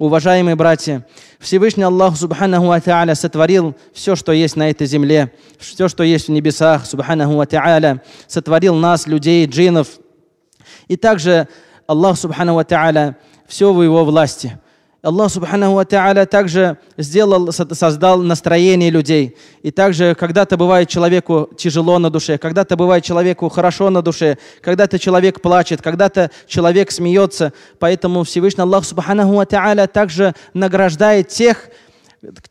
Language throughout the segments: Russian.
Уважаемые братья, Всевышний Аллах Субханаху Ва сотворил все, что есть на этой земле, все, что есть в небесах, Субханаху Ва сотворил нас, людей, джинов. И также Аллах Субханаху Ва все в его власти – Аллах Субхану Ва также сделал, создал настроение людей. И также когда-то бывает человеку тяжело на душе, когда-то бывает человеку хорошо на душе, когда-то человек плачет, когда-то человек смеется. Поэтому Всевышний Аллах Субхану Ва также награждает тех,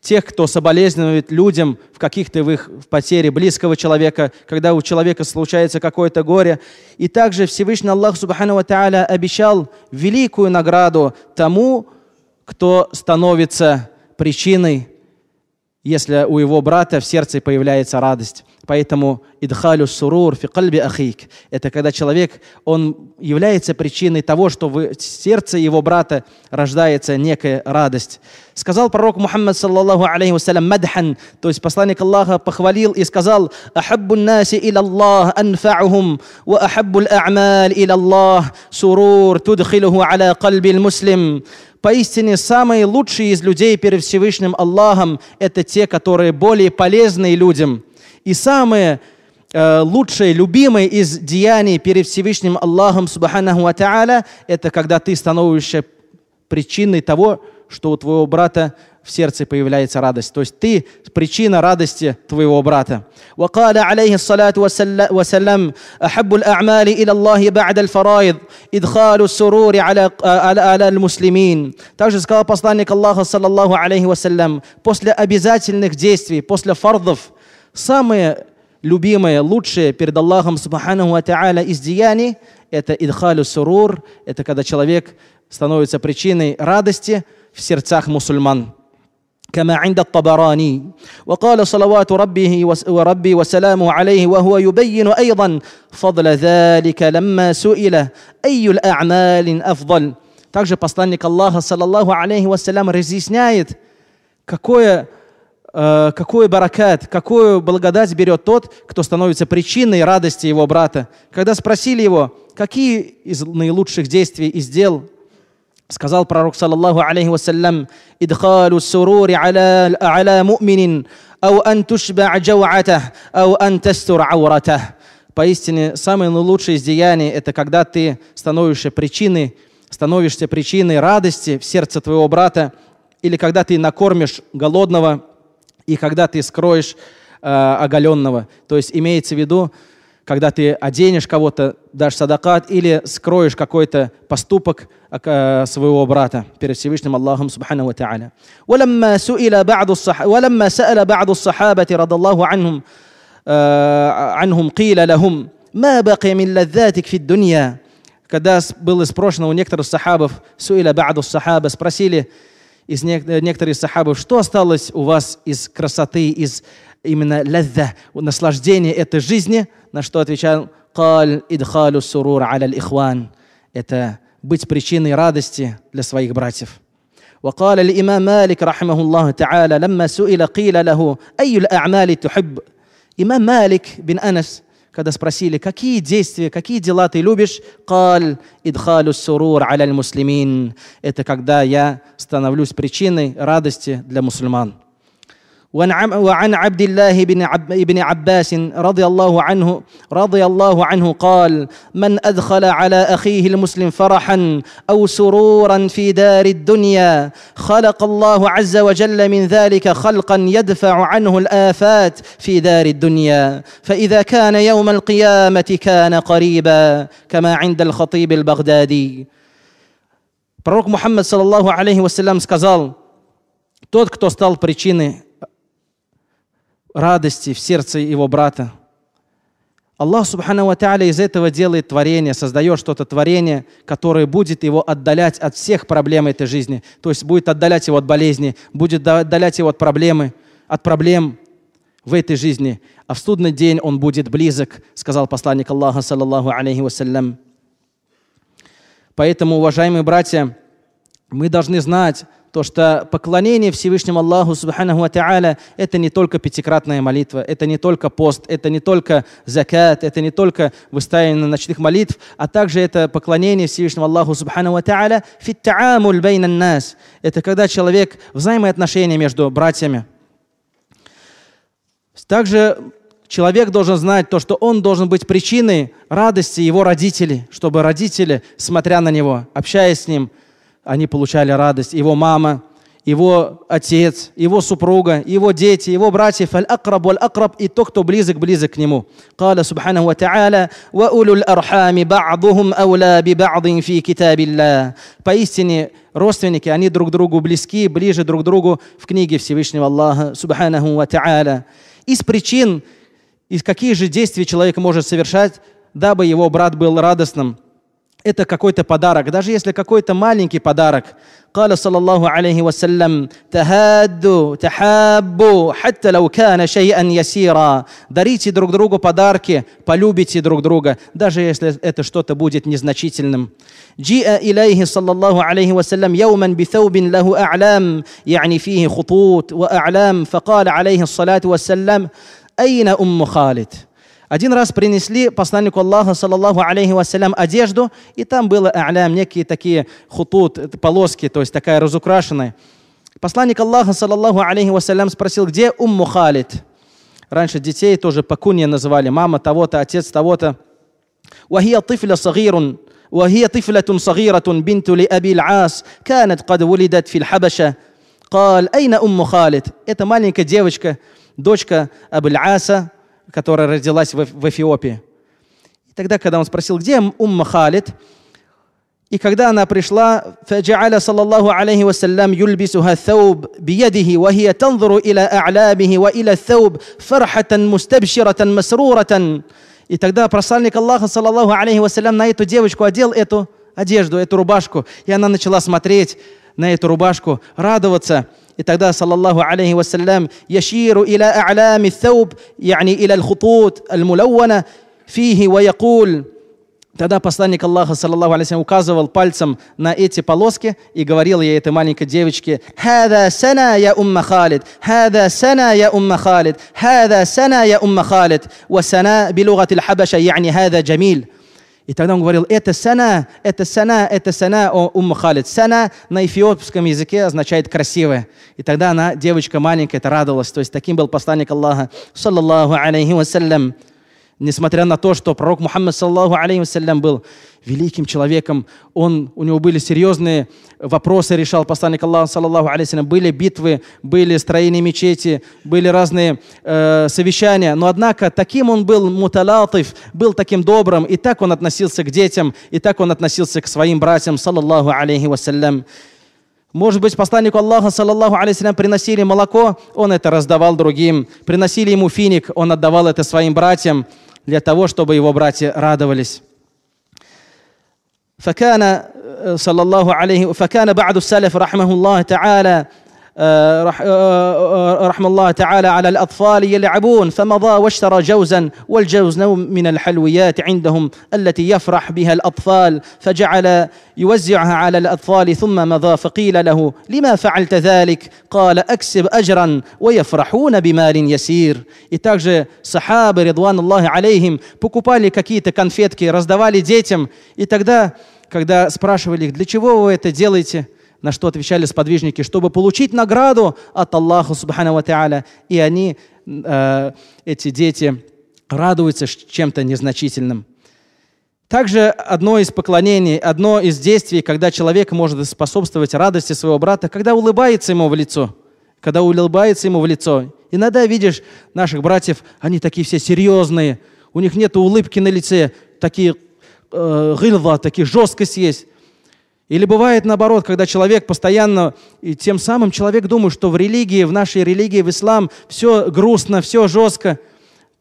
тех, кто соболезнует людям в каких-то в их в потере близкого человека, когда у человека случается какое-то горе. И также Всевышний Аллах Субхану Ва обещал великую награду тому, кто становится причиной, если у его брата в сердце появляется радость. Поэтому идхалю сурур фикальби кальби ахик. Это когда человек, он является причиной того, что в сердце его брата рождается некая радость. Сказал пророк Мухаммад саллаллаху алейхи вассалям мадхан, то есть посланник Аллаха похвалил и сказал «Ахаббу наси иля Аллах анфа'ухум, ва ахаббу аль-а'мал иля Аллах сурур тудхилуху аля кальби муслим». Поистине, самые лучшие из людей перед Всевышним Аллахом – это те, которые более полезны людям. И самые э, лучшие, любимые из деяний перед Всевышним Аллахом Субханаху Ва это когда ты становишься причиной того, что у твоего брата в сердце появляется радость. То есть ты причина радости твоего брата. وقال عليه الصلاة والسلام أحب الأعمال إلى الله بعد الفرائض إدخال السرور على, على المسلمين. Также сказал посланник Аллаха саллаллаху алейхи вассалям, после обязательных действий, после фардов, самые любимое, лучшее перед Аллахом Субхану Ата'аля из деяний – это идхалю сурур, это когда человек становится причиной радости в сердцах мусульман. كما عند الطبراني وقال صلوات ربه وربي وسلامه عليه وهو يبين ايضا فضل ذلك لما سئل اي الاعمال افضل Также посланник Аллаха, саллаллаху алейхи вассалям, разъясняет, какое, э, какой баракат, какую благодать берет тот, кто становится причиной радости его брата. Когда спросили его, какие из наилучших действий и дел Сказал пророк, саллаллаху алейхи вассалям, «Идхалю сурури аля, аля му'минин, ау ан тушба джауатах, ау ан тастур ауратах». Поистине, самое лучшее из деяний – это когда ты становишься причиной, становишься причиной радости в сердце твоего брата, или когда ты накормишь голодного, и когда ты скроешь э, оголенного. То есть имеется в виду, когда ты оденешь кого-то, дашь садакат или скроешь какой-то поступок э, э, своего брата перед Всевышним Аллахом Субхану Ва Та'аля. Э, когда было спрошено у некоторых сахабов, суиля ба'ду сахаба, спросили из некоторых сахабов, что осталось у вас из красоты, из именно лазза, наслаждение этой жизни, на что отвечал «Каль идхалю сурур аляль ихван» — это быть причиной радости для своих братьев. وقال الإمام مالك رحمه الله تعالى لما سئل قيل له أي الأعمال تحب Имам مالك بن أنس когда спросили, какие действия, какие дела ты любишь, «Кал идхалю сурур аляль муслимин». Это когда я становлюсь причиной радости для мусульман. وعن عبد الله بن, عب عباس رضي الله عنه رضي الله عنه قال من أدخل على أخيه المسلم فرحا أو سرورا في دار الدنيا خلق الله عز وجل من ذلك خلقا يدفع عنه الآفات في دار الدنيا فإذا كان يوم القيامة كان قريبا كما عند الخطيب البغدادي محمد صلى الله عليه وسلم قال: «Тот, кто стал причиной радости в сердце его брата. Аллах Субхану Ва из этого делает творение, создает что-то творение, которое будет его отдалять от всех проблем этой жизни. То есть будет отдалять его от болезни, будет отдалять его от проблемы, от проблем в этой жизни. А в студный день он будет близок, сказал посланник Аллаха, саллаллаху алейхи вассалям. Поэтому, уважаемые братья, мы должны знать, то, что поклонение Всевышнему Аллаху Субханаху Та'аля – это не только пятикратная молитва, это не только пост, это не только закат, это не только выставление ночных молитв, а также это поклонение Всевышнему Аллаху Субханаху Та'аля фиттаамуль бейнан нас. Это когда человек взаимоотношения между братьями. Также человек должен знать то, что он должен быть причиной радости его родителей, чтобы родители, смотря на него, общаясь с ним – они получали радость. Его мама, его отец, его супруга, его дети, его братья, фаль-акраб валь-акраб, и тот, кто близок, близок к нему. Кала субханаху ва та'аля, ва улюль архами ба'духум аула би ба'дин фи китабилля. Поистине, родственники, они друг другу близки, ближе друг другу в книге Всевышнего Аллаха, субханаху ва та'аля. Из причин, из каких же действий человек может совершать, дабы его брат был радостным – это какой-то подарок, даже если какой-то маленький подарок. قال صلى الله عليه وسلم تهادوا تحابوا حتى لو كان شيئا يسيرا дарите друг другу подарки полюбите друг друга даже если это что-то будет незначительным جاء إليه صلى الله عليه وسلم يوما بثوب له أعلام يعني فيه خطوط وأعلام فقال عليه الصلاة والسلام أين أم خالد Один раз принесли посланнику Аллаха, саллаллаху алейхи вассалям, одежду, и там было, алям, некие такие хутут, э, полоски, то есть такая разукрашенная. Посланник Аллаха, саллаллаху алейхи вассалям, спросил, где умму Халид? Раньше детей тоже покунья называли, мама того-то, отец того-то. وهي طفلة صغير وهي طفلة صغيرة بنت لأبي العاص كانت قد ولدت في الحبشة قال أين أم خالد؟ Это маленькая девочка, дочка Абуль Аса, которая родилась в Эфиопии. И тогда, когда он спросил, где Умма Халид, и когда она пришла, فجعل صلى الله عليه وسلم يلبسها الثوب بيده وهي تنظر إلى أعلامه وإلى الثوب فرحة مستبشرة مسرورة И тогда посланник Аллаха, саллаллаху алейхи вассалям, на эту девочку одел эту одежду, эту рубашку. И она начала смотреть на эту рубашку, радоваться – تقدر صلى الله عليه وسلم يشير إلى أعلام الثوب, يعني إلى الخطوط الملونة فيه ويقول, Тогда посланник Аллаха, саллаллаху алейхи указывал пальцем на эти полоски и говорил ей, этой маленькой девочке, «Хаза сана я умма халид, Хаза сана я умма халид, Хаза сана я умма халид, ва сана билугатил хабаша, я'ни хада джамиль». И тогда он говорил, это сана, это сана, это сана, о умма халид. Сана на эфиопском языке означает красивая. И тогда она, девочка маленькая, это радовалась. То есть таким был посланник Аллаха, саллаллаху алейхи вассалям несмотря на то, что пророк Мухаммад, саллаху алейхи был великим человеком, он, у него были серьезные вопросы, решал посланник Аллаха, саллаху алейхи были битвы, были строения мечети, были разные э, совещания, но однако таким он был муталатыф, был таким добрым, и так он относился к детям, и так он относился к своим братьям, саллаху алейхи вассалям. Может быть, посланнику Аллаха, саллаллаху алейсалям, приносили молоко, он это раздавал другим. Приносили ему финик, он отдавал это своим братьям для того, чтобы его братья радовались. فكان صلى الله عليه فكان بعض السلف رحمه الله تعالى آه، رح آه، آه، رحم الله تعالى على الأطفال يلعبون فمضى واشترى جوزا والجوز نوع من الحلويات عندهم التي يفرح بها الأطفال فجعل يوزعها على الأطفال ثم مضى فقيل له لما فعلت ذلك قال أكسب أجرا ويفرحون بمال يسير И также сахабы, Редуан Аллахи алейхим, покупали какие-то конфетки, раздавали детям. И тогда, когда спрашивали их, для чего вы это делаете – на что отвечали сподвижники, чтобы получить награду от Аллаха Субхану Ва И они, э, эти дети, радуются чем-то незначительным. Также одно из поклонений, одно из действий, когда человек может способствовать радости своего брата, когда улыбается ему в лицо, когда улыбается ему в лицо. Иногда видишь наших братьев, они такие все серьезные, у них нет улыбки на лице, такие э, гылва, такие жесткость есть. Или бывает наоборот, когда человек постоянно, и тем самым человек думает, что в религии, в нашей религии, в ислам все грустно, все жестко.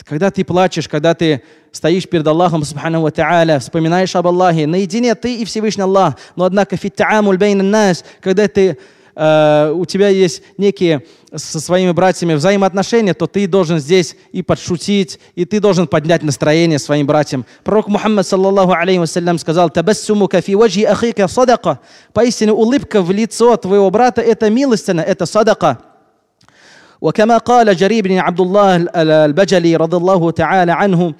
Когда ты плачешь, когда ты стоишь перед Аллахом, субхану ва та'аля, вспоминаешь об Аллахе, наедине ты и Всевышний Аллах, но однако фиттаамуль бейн нас, когда ты, э, у тебя есть некие со своими братьями взаимоотношения, то ты должен здесь и подшутить, и ты должен поднять настроение своим братьям. Пророк Мухаммад, саллаллаху алейхи вассалям, сказал, «Табассуму кафи ваджи ахика садака». Поистине улыбка в лицо твоего брата – это милостина, это садака. وكما قال جرير بن عبد الله البجلي رضي الله تعالى عنه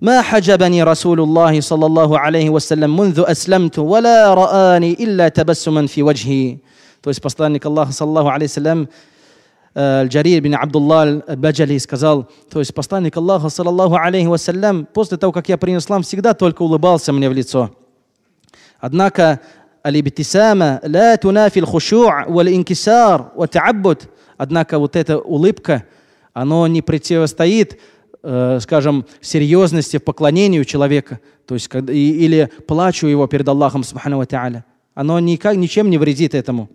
ما حجبني رسول الله صلى الله عليه وسلم منذ أسلمت ولا رآني إلا تبسما في وجهي То есть посланник Аллаха, саллаху алейсалям, джарир бин Абдулла баджали сказал, то есть посланник Аллаха, саллаллаху алейхи вассалям, после того, как я принял ислам, всегда только улыбался мне в лицо. Однако алибтисама ла тунафи аль-хушу'а валь-инкисар ва-та'аббуд. Однако вот эта улыбка, она не противостоит э, скажем, серьезности в поклонении человека, то есть, или плачу его перед Аллахом, субхану ва оно никак, ничем не вредит этому.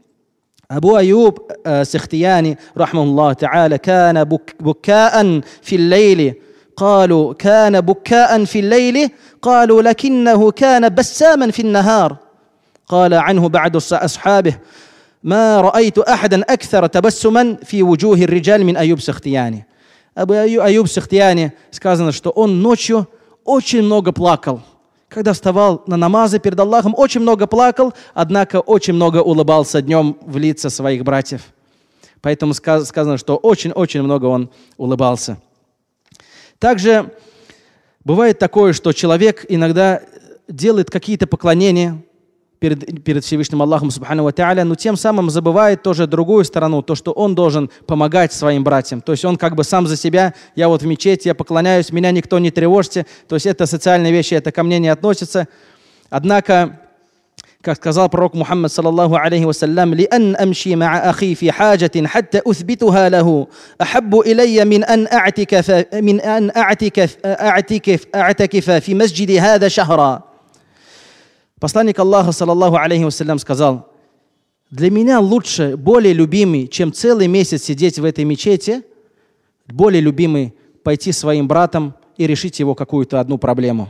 أبو أيوب آه، سختياني رحمه الله تعالى كان بكاء في الليل قالوا كان بكاء في الليل قالوا لكنه كان بساما في النهار قال عنه بعد أصحابه ما رأيت أحدا أكثر تبسما في وجوه الرجال من أيوب سختياني أبو أيوب سختياني сказано, что он ночью очень много плакал – когда вставал на намазы перед Аллахом, очень много плакал, однако очень много улыбался днем в лица своих братьев. Поэтому сказано, что очень-очень много он улыбался. Также бывает такое, что человек иногда делает какие-то поклонения, перед, перед Всевышним Аллахом Субхану Тааля, но тем самым забывает тоже другую сторону, то, что он должен помогать своим братьям. То есть он как бы сам за себя, я вот в мечети, я поклоняюсь, меня никто не тревожьте. То есть это социальные вещи, это ко мне не относится. Однако, как сказал пророк Мухаммад, саллаллаху алейхи вассалям, «Лиан амши ма'а ахи фи хаджатин, хатта уthбитуха лаху, ахаббу илайя мин ан а'тикифа, мин ан а'тикифа, а'тикифа, а'тикифа фи масджиди хада шахра». Посланник Аллаха, саллаллаху алейхи вассалям, сказал, «Для меня лучше, более любимый, чем целый месяц сидеть в этой мечети, более любимый пойти своим братом и решить его какую-то одну проблему».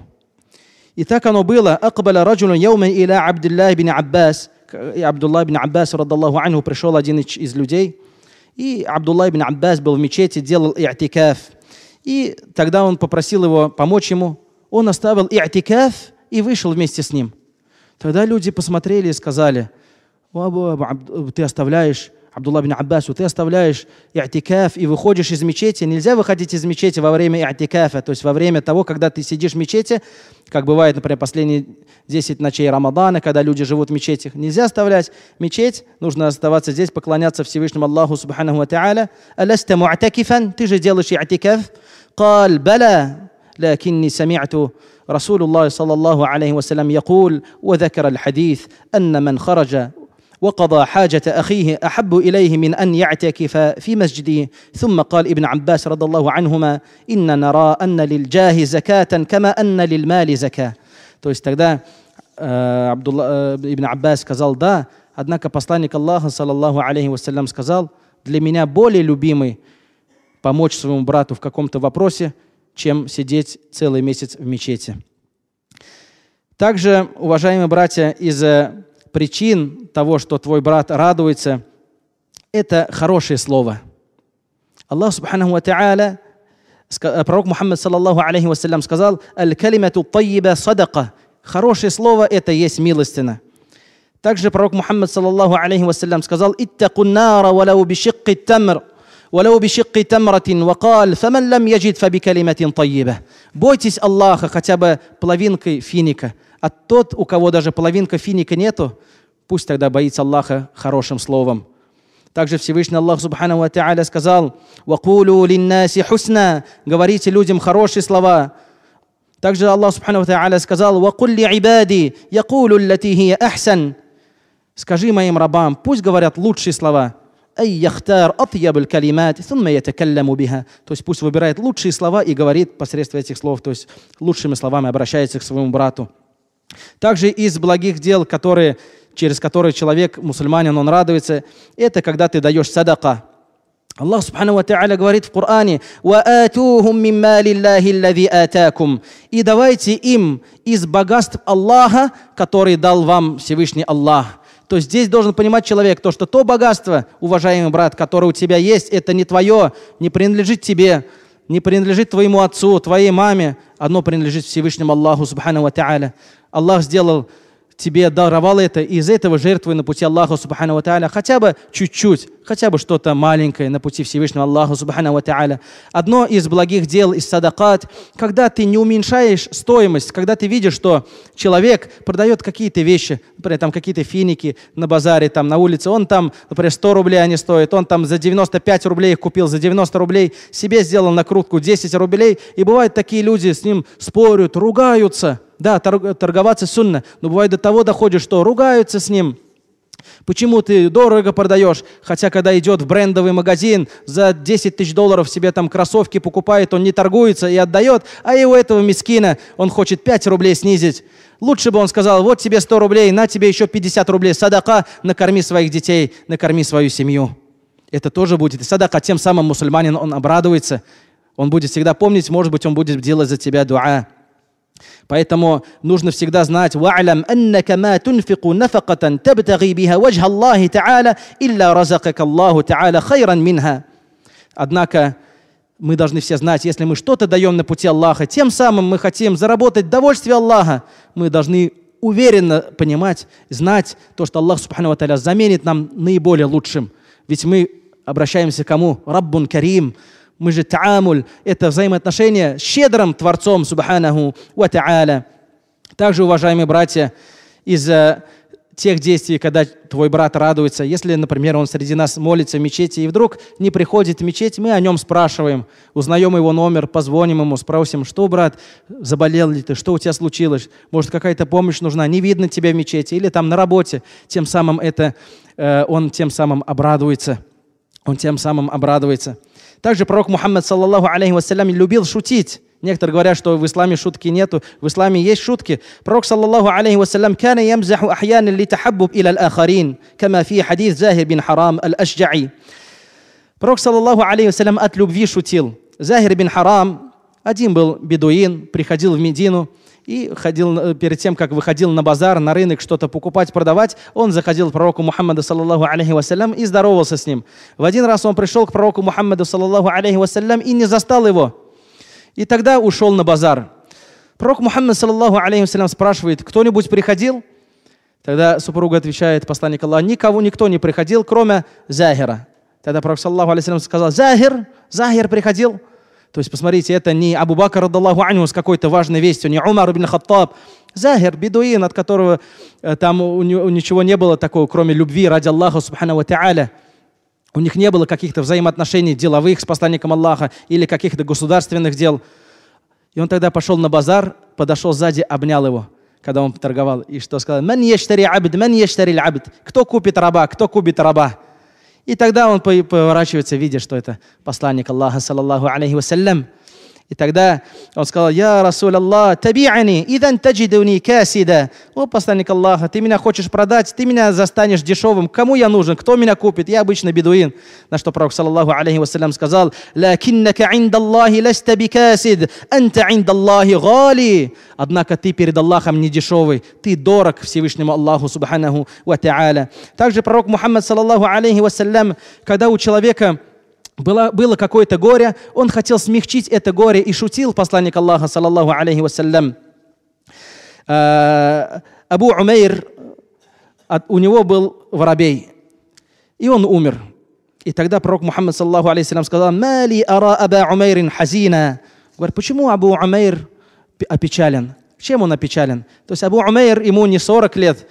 И так оно было. «Акбаля раджулю яумен иля Абдилля ибн Аббас». И Абдулла ибн Аббас, радаллаху анху, пришел один из людей. И Абдулла ибн Аббас был в мечети, делал и'тикаф. И тогда он попросил его помочь ему. Он оставил и'тикаф и вышел вместе с ним – Тогда люди посмотрели и сказали, ты оставляешь Абдулла бин Аббасу, ты оставляешь иатикаф и выходишь из мечети. Нельзя выходить из мечети во время иатикафа, то есть во время того, когда ты сидишь в мечети, как бывает, например, последние 10 ночей Рамадана, когда люди живут в мечетях. Нельзя оставлять мечеть, нужно оставаться здесь, поклоняться Всевышнему Аллаху Субханаху Ва Та'аля. «Аласта ты же делаешь иатикаф. «Кал бала, лакинни самиату." رسول الله صلى الله عليه وسلم يقول وذكر الحديث ان من خرج وقضى حاجة أخيه أحب إليه من أن يعتكف في مسجده ثم قال ابن عباس رضي الله عنهما إن نرى أن للجاه زكاة كما أن للمال زكاة то есть тогда э, э, Ибн Аббас сказал, да, однако посланник Аллаха, саллаллаху алейхи вассалям, сказал, для меня более любимый помочь своему брату в каком-то вопросе, чем сидеть целый месяц в мечети. Также, уважаемые братья, из причин того, что твой брат радуется, это хорошее слово. Аллах Субхану Ва Та'аля, э, пророк Мухаммад, саллаллаху алейхи вассалям, сказал, «Аль-калимату тайиба садака». Хорошее слово – это есть милостина. Также пророк Мухаммад, саллаллаху алейхи вассалям, сказал, «Иттаку нара валау бишикки тамр». ولو بشق تمرة وقال فمن لم يجد فبكلمة طيبة бойтесь Аллаха хотя бы половинкой финика а тот у кого даже половинка финика нету пусть тогда боится Аллаха хорошим словом также Всевышний Аллах Субхану Ва Та'аля сказал «Вакулу линнаси хусна» «Говорите людям хорошие слова». Также Аллах Субхану Ва Та'аля сказал «Вакулли ибади якулю лати ахсан» Скажи моим рабам, пусть говорят лучшие слова – то есть пусть выбирает лучшие слова и говорит посредством этих слов, то есть лучшими словами обращается к своему брату. Также из благих дел, которые, через которые человек, мусульманин, он радуется, это когда ты даешь садака. Аллах Субхану Ва говорит в Коране «И давайте им из богатств Аллаха, который дал вам Всевышний Аллах» то здесь должен понимать человек то, что то богатство, уважаемый брат, которое у тебя есть, это не твое, не принадлежит тебе, не принадлежит твоему отцу, твоей маме, оно принадлежит Всевышнему Аллаху Субхану Ва Аллах сделал тебе даровал это, и из этого жертвуй на пути Аллаха Субхану Ва хотя бы чуть-чуть, хотя бы что-то маленькое на пути Всевышнего Аллаха Субхану Ва Одно из благих дел, из садакат, когда ты не уменьшаешь стоимость, когда ты видишь, что человек продает какие-то вещи, например, там какие-то финики на базаре, там на улице, он там, например, 100 рублей они стоят, он там за 95 рублей их купил, за 90 рублей себе сделал накрутку 10 рублей, и бывают такие люди, с ним спорят, ругаются – да, торговаться сунна. Но бывает до того доходит, что ругаются с ним. Почему ты дорого продаешь? Хотя, когда идет в брендовый магазин, за 10 тысяч долларов себе там кроссовки покупает, он не торгуется и отдает, а и у этого мискина он хочет 5 рублей снизить. Лучше бы он сказал, вот тебе 100 рублей, на тебе еще 50 рублей, садака, накорми своих детей, накорми свою семью. Это тоже будет. И садака, тем самым мусульманин, он обрадуется. Он будет всегда помнить, может быть, он будет делать за тебя дуа. Поэтому нужно всегда знать «Ва'лям аннака ма тунфику нафакатан табтаги биха ваджха Аллахи Та'аля илля разакака Аллаху Та'аля хайран минха». Однако мы должны все знать, если мы что-то даем на пути Аллаха, тем самым мы хотим заработать довольствие Аллаха, мы должны уверенно понимать, знать то, что Аллах Субхану Ва заменит нам наиболее лучшим. Ведь мы обращаемся к кому? Раббун Карим, мы же таамуль – это взаимоотношения с щедрым Творцом, субханаху ва та'аля. Также, уважаемые братья, из э, тех действий, когда твой брат радуется. Если, например, он среди нас молится в мечети и вдруг не приходит в мечеть, мы о нем спрашиваем, узнаем его номер, позвоним ему, спросим, что, брат, заболел ли ты, что у тебя случилось, может, какая-то помощь нужна, не видно тебя в мечети или там на работе. Тем самым это, э, он тем самым обрадуется. Он тем самым обрадуется. Также пророк Мухаммад, саллаллаху алейхи вассалям, любил шутить. Некоторые говорят, что в исламе шутки нету. В исламе есть шутки. Пророк, саллаллаху алейхи вассалям, «Кана ямзаху ахьяна ли тахаббуб иля ахарин, кама фи хадис Захир бин Харам аль-Ашджаи». Пророк, саллаллаху алейхи вассалям, от любви шутил. Захир бин Харам, один был бедуин, приходил в Медину – и ходил, э, перед тем, как выходил на базар, на рынок что-то покупать, продавать, он заходил к пророку Мухаммаду, саллаллаху алейхи вассалям, и здоровался с ним. В один раз он пришел к пророку Мухаммаду, саллаллаху алейхи вассалям, и не застал его. И тогда ушел на базар. Пророк Мухаммад, саллаллаху алейхи вассалям, спрашивает, кто-нибудь приходил? Тогда супруга отвечает, посланник Аллаха, никого, никто не приходил, кроме Захира. Тогда пророк, саллаллаху алейхи вассалям, сказал, Захир, Захир приходил. То есть, посмотрите, это не Абу Бакр, радаллаху аню, с какой-то важной вестью, не Умар ибн Хаттаб, Захир, бедуин, от которого э, там у него ничего не было такого, кроме любви ради Аллаха, субхану тааля. У них не было каких-то взаимоотношений деловых с посланником Аллаха или каких-то государственных дел. И он тогда пошел на базар, подошел сзади, обнял его, когда он торговал. И что сказал? «Ман яштари абд, ман яштари абд». Кто купит раба, кто купит раба? И тогда он поворачивается, видя, что это посланник Аллаха, саллаллаху алейхи вассалям, и тогда он сказал, «Я, Расуль Аллах, таби'ани, идан таджидуни касида». «О, посланник Аллаха, ты меня хочешь продать, ты меня застанешь дешевым. Кому я нужен? Кто меня купит? Я обычно бедуин». На что пророк, саллаллаху алейхи вассалям, сказал, «Лакиннака индаллахи ласта бикасид, анта индаллахи гали». Однако ты перед Аллахом не дешевый, ты дорог Всевышнему Аллаху, субханаху ва та'аля. Также пророк Мухаммад, саллаллаху алейхи вассалям, когда у человека было, было какое-то горе, он хотел смягчить это горе и шутил, посланник Аллаха, саллаллаху алейхи вассалям. Э, Абу Умейр, у него был воробей, и он умер. И тогда пророк Мухаммад, саллаху алейхи вассалям, сказал, «Мали ара аба Умейрин хазина». Говорит, почему Абу Умейр опечален? Чем он опечален? То есть Абу Умейр, ему не 40 лет,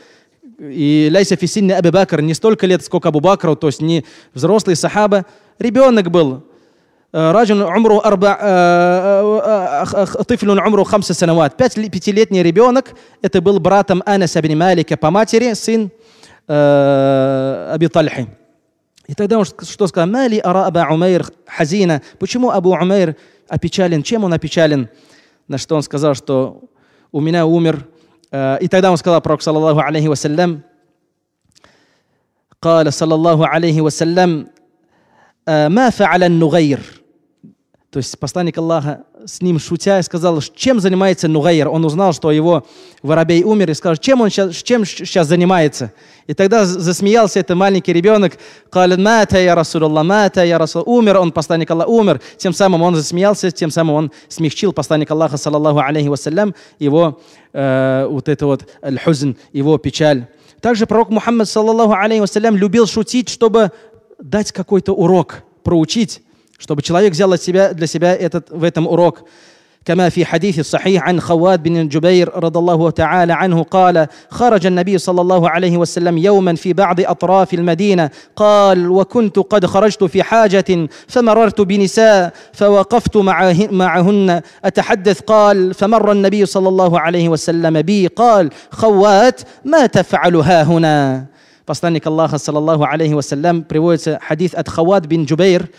и ляйся фисинни Аби Бакр, не столько лет, сколько Абу Бакру, то есть не взрослый сахаба, ребенок был. Э, Раджун умру арба, э, э, тыфлюн умру хамса санават. Пятилетний ребенок, это был братом Анаса бин Малика по матери, сын Аби Тальхи. И тогда он что сказал? Мали ара Аба Умейр хазина. Почему Абу Умейр опечален? Чем он опечален? На что он сказал, что у меня умер И тогда он сказал пророк, саллаллаху алейхи вассалям, قال صلى الله عليه وسلم ما فعل النغير то есть посланник Аллаха с ним шутя и сказал чем занимается нугаир Он узнал, что его воробей умер и сказал, чем он сейчас, чем сейчас занимается. И тогда засмеялся этот маленький ребенок. Мата я Расулулла, мата я Расул. Умер он, посланник Аллаха, умер. Тем самым он засмеялся, тем самым он смягчил посланник Аллаха, саллаллаху алейхи вассалям, его э, вот это вот аль-хузн, его печаль. Также пророк Мухаммад, саллаллаху алейхи вассалям, любил шутить, чтобы дать какой-то урок, проучить. чтобы человек взял для себя, для себя этот, в этом урок. كما في حديث الصحيح عن خواد بن جبير رضي الله تعالى عنه قال خرج النبي صلى الله عليه وسلم يوما في بعض اطراف المدينه قال وكنت قد خرجت في حاجه فمررت بنساء فوقفت معهن اتحدث قال فمر النبي صلى الله عليه وسلم بي قال خوات ما تفعل ها هنا Посланник Аллаха, саллаллаху алейхи вассалям, приводится хадис от Хавад бин Джубейр,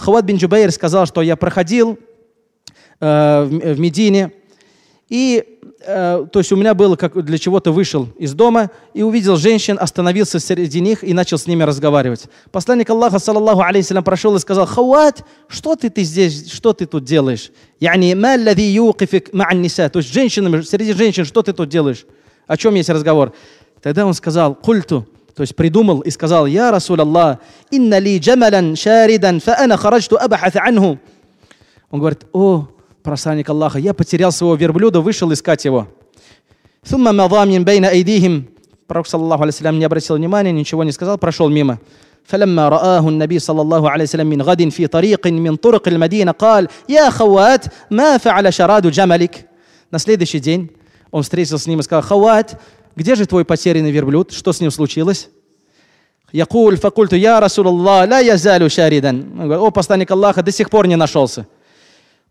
Хават бин Джубейр сказал, что я проходил э, в, Медине, и э, то есть у меня было, как для чего-то вышел из дома и увидел женщин, остановился среди них и начал с ними разговаривать. Посланник Аллаха, саллаллаху Алейхиссалям прошел и сказал, «Хават, что ты, ты здесь, что ты тут делаешь?» «Яни ма лади юкифик ма'анниса» То есть женщинами, среди женщин, что ты тут делаешь? О чем есть разговор? Тогда он сказал, «Культу, то есть придумал и сказал, «Я, Расул Аллах, инна ли джамалан шаридан, фа ана хараджту абахат анху». Он говорит, «О, посланник Аллаха, я потерял своего верблюда, вышел искать его». «Сумма мадамин бейна айдихим». Пророк, саллаху алейсалям, не обратил внимания, ничего не сказал, прошел мимо. فلما رآه النبي صلى الله عليه وسلم من غد في طريق من طرق المدينة قال يا خوات ما فعل شراد جملك На следующий день он встретился с ним и сказал, «Хават, где же твой потерянный верблюд? Что с ним случилось? Якуль факульту я Расулаллах, ля язалю шаридан. О, посланник Аллаха, до сих пор не нашелся.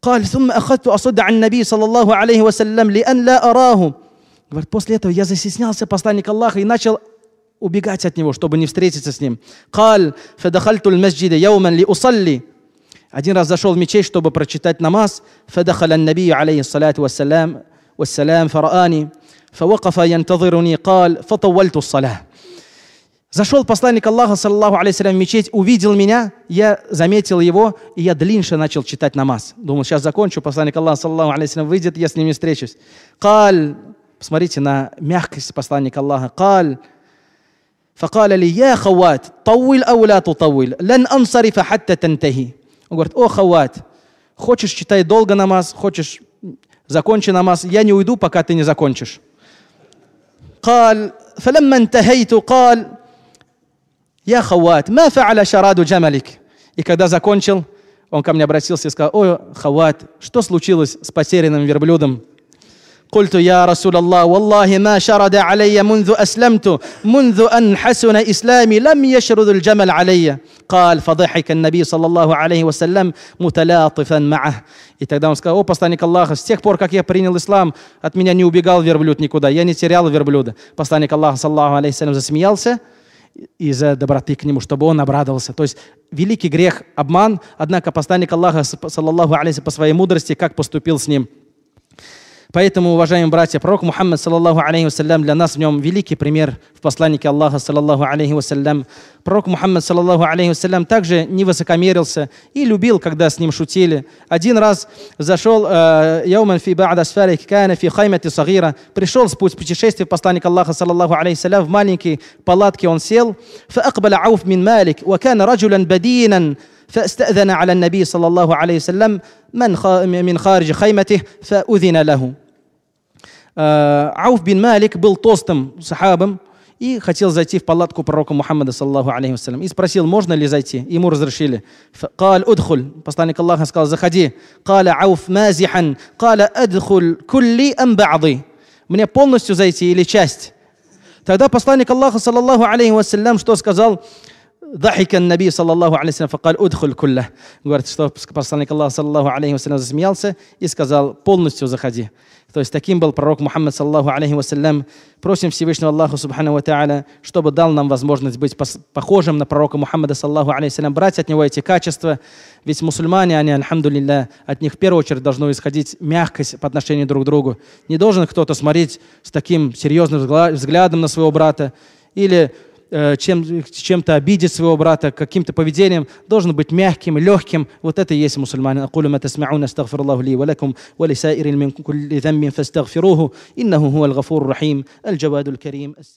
قال ثم أخذت أصد عن النبي صلى الله عليه وسلم لأن لا أراه Говорит, после этого я застеснялся посланник Аллаха и начал убегать от него, чтобы не встретиться с ним. قال فدخلت المسجد يوما لأصلي Один раз зашел в мечеть, чтобы прочитать намаз. فدخل النبي عليه الصلاة والسلام والسلام فرآني فوقف ينتظرني قال فطولت الصلاة Зашел посланник Аллаха, саллаху алейсалям, в мечеть, увидел меня, я заметил его, и я длиннее начал читать намаз. Думал, сейчас закончу, посланник Аллаха, саллаху алейсалям, выйдет, я с ними встречусь. Каль, посмотрите на мягкость посланника Аллаха, каль, فقال لي يا خوات طول أو لا تطول لن أنصرف حتى تنتهي Он говорит, о, Хават, хочешь, читай долго намаз, хочешь, закончи намаз, я не уйду, пока ты не закончишь. قال فلما انتهيت قال يا خوات ما فعل شراد جملك И когда закончил, он ко мне обратился и сказал, ой, Хават, что случилось с потерянным верблюдом? قلت يا رسول الله والله ما شرد علي منذ أسلمت منذ أن حسن إسلامي لم يشرد الجمل علي قال فضحك النبي صلى الله عليه وسلم متلاطفا معه И тогда он сказал, о, посланник Аллаха, с тех пор, как я принял ислам, от меня не убегал верблюд никуда, я не терял верблюда. Посланник Аллаха, саллаху алейхи засмеялся, из-за доброты к нему, чтобы он обрадовался. То есть великий грех – обман, однако посланник Аллаха, саллаллаху алейхи, по своей мудрости, как поступил с ним – Поэтому, уважаемые братья, пророк Мухаммад, саллаллаху алейхи вассалям, для нас в нем великий пример в посланнике Аллаха, саллаллаху алейхи вассалям. Пророк Мухаммад, саллаллаху алейхи вассалям, также не высокомерился и любил, когда с ним шутили. Один раз зашел э, «Яуман фи ба'д асфари кикана фи хаймати сагира» Пришел с путь путешествия посланник Аллаха, саллаллаху алейхи вассалям, в маленькие палатки он сел. «Фа акбала ауф мин малик, ва кана раджулян бадинан» فاستأذن على النبي صلى الله عليه وسلم من من خارج خيمته فأذن له Ауф бин Малик был толстым сахабом и хотел зайти в палатку пророка Мухаммада, саллаху алейхи вассалям, и спросил, можно ли зайти. Ему разрешили. Кал удхуль. Посланник Аллаха сказал, заходи. Кала ауф мазихан. Кала адхуль кулли амба'ды. Мне полностью зайти или часть? Тогда посланник Аллаха, саллаху алейхи вассалям, что сказал? Дахика Наби, саллаллаху алейхи факаль удхуль кулля. Говорит, что посланник Аллаха, саллаллаху алейхи вассалям, засмеялся и сказал, полностью заходи. То есть таким был пророк Мухаммад, саллаллаху алейхи вассалям. Просим Всевышнего Аллаха, субхану ва та'аля, чтобы дал нам возможность быть похожим на пророка Мухаммада, саллаллаху алейхи вассалям, брать от него эти качества. Ведь мусульмане, они, альхамду от них в первую очередь должно исходить мягкость по отношению друг к другу. Не должен кто-то смотреть с таким серьезным взглядом на своего брата или Э, чем, чем-то обидеть своего брата, каким-то поведением, должен быть мягким, легким. Вот это и есть мусульманин. أقول ما تسمعون أستغفر الله لي ولكم ولسائر من كل ذنب فاستغفروه إنه هو الغفور الرحيم الجواد الكريم